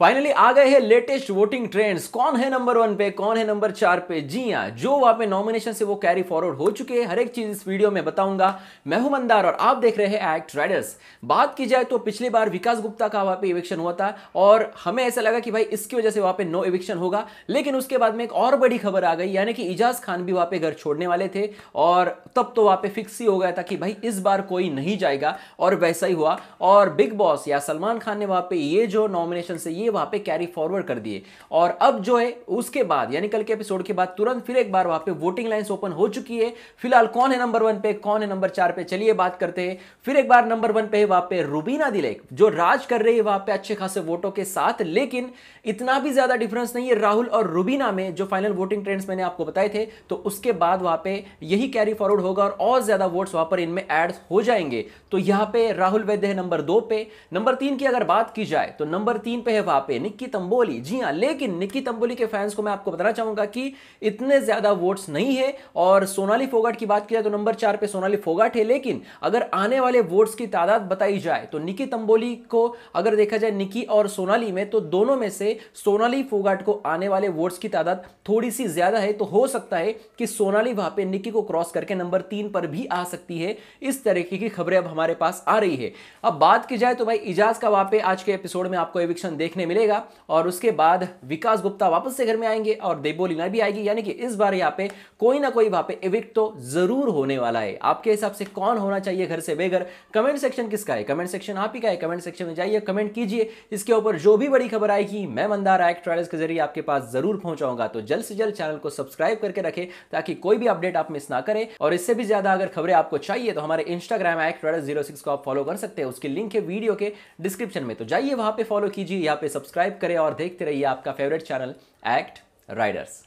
finally आ गए हैं latest voting trends कौन है नंबर वन पे कौन है नंबर चार पे जी हाँ जो वहां पे नॉमिनेशन से वो कैरी फॉरवर्ड हो चुके हैं हर एक चीज इस वीडियो में बताऊंगा मैं हूं मंदार और आप देख रहे हैं एक्ट राइडर्स बात की जाए तो पिछली बार विकास गुप्ता का वहां पे इवेक्शन हुआ था और हमें ऐसा लगा कि भाई इसकी वजह से वहां पे नो इवेक्शन होगा लेकिन उसके बाद में एक और बड़ी खबर आ गई यानी कि इजाज खान भी वहां पे घर छोड़ने वाले थे और तब तो वहां पे फिक्स ही हो गया था कि भाई इस बार कोई नहीं जाएगा और वैसा ही हुआ और बिग बॉस या सलमान खान ने वहां पे ये जो नॉमिनेशन से ये लिए वहां पे कैरी फॉरवर्ड कर दिए और अब जो है उसके बाद यानी कल के एपिसोड के बाद तुरंत फिर एक बार वहां पे वोटिंग लाइंस ओपन हो चुकी है फिलहाल कौन है नंबर वन पे कौन है नंबर चार पे चलिए बात करते हैं फिर एक बार नंबर वन पे है वहां पे रूबीना दिलेक जो राज कर रही है वहां पे अच्छे खासे वोटों के साथ लेकिन इतना भी ज़्यादा डिफरेंस नहीं है राहुल और रूबीना में जो फाइनल वोटिंग ट्रेंड्स मैंने आपको बताए थे तो उसके बाद वहां पे यही कैरी फॉरवर्ड होगा और और ज़्यादा वोट्स वहां पर इनमें एड हो जाएंगे तो यहां पे राहुल वैद्य है नंबर दो पे नंबर तीन की अगर बात की जाए तो नंबर तीन पे है जगह पे निक्की तंबोली जी हाँ लेकिन निक्की तंबोली के फैंस को मैं आपको बताना चाहूंगा कि इतने ज्यादा वोट्स नहीं है और सोनाली फोगाट की बात की जाए तो नंबर चार पे सोनाली फोगाट है लेकिन अगर आने वाले वोट्स की तादाद बताई जाए तो निकी तंबोली को अगर देखा जाए निकी और सोनाली में तो दोनों में से सोनाली फोगाट को आने वाले वोट्स की तादाद थोड़ी सी ज्यादा है तो हो सकता है कि सोनाली वहां पे निकी को क्रॉस करके नंबर तीन पर भी आ सकती है इस तरीके की खबरें अब हमारे पास आ रही है अब बात की जाए तो भाई इजाज का वहां पे आज के एपिसोड में आपको एविक्शन देखने मिलेगा और उसके बाद विकास गुप्ता वापस से घर में आएंगे और देबोलीना भी आएगी यानी कि इस बार यहाँ पे कोई ना कोई वहाँ पे इविक्ट तो जरूर होने वाला है आपके हिसाब से कौन होना चाहिए घर से बेघर कमेंट सेक्शन किसका है कमेंट सेक्शन आप ही का है कमेंट सेक्शन में जाइए कमेंट कीजिए इसके ऊपर जो भी बड़ी खबर आएगी मैं मंदार आय ट्रायल्स के जरिए आपके पास जरूर पहुंचाऊंगा तो जल्द से जल्द चैनल को सब्सक्राइब करके रखें ताकि कोई भी अपडेट आप मिस ना करें और इससे भी ज्यादा अगर खबरें आपको चाहिए तो हमारे इंस्टाग्राम आयक ट्रेलर्स जीरो को आप फॉलो कर सकते हैं उसकी लिंक है वीडियो के डिस्क्रिप्शन में तो जाइए वहां पर फॉलो कीजिए यहाँ पे सब्सक्राइब करें और देखते रहिए आपका फेवरेट चैनल एक्ट राइडर्स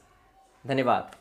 धन्यवाद